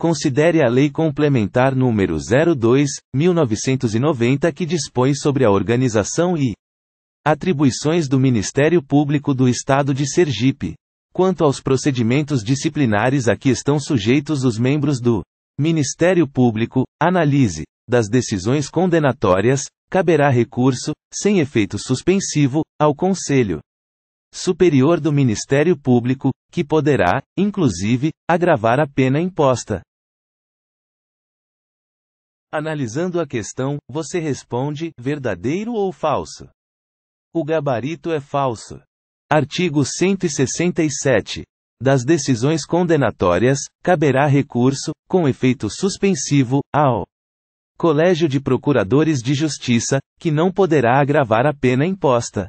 Considere a Lei Complementar número 02, 1990 que dispõe sobre a organização e atribuições do Ministério Público do Estado de Sergipe. Quanto aos procedimentos disciplinares a que estão sujeitos os membros do Ministério Público, analise das decisões condenatórias, caberá recurso, sem efeito suspensivo, ao Conselho Superior do Ministério Público, que poderá, inclusive, agravar a pena imposta. Analisando a questão, você responde: verdadeiro ou falso? O gabarito é falso. Artigo 167. Das decisões condenatórias, caberá recurso, com efeito suspensivo, ao Colégio de Procuradores de Justiça, que não poderá agravar a pena imposta.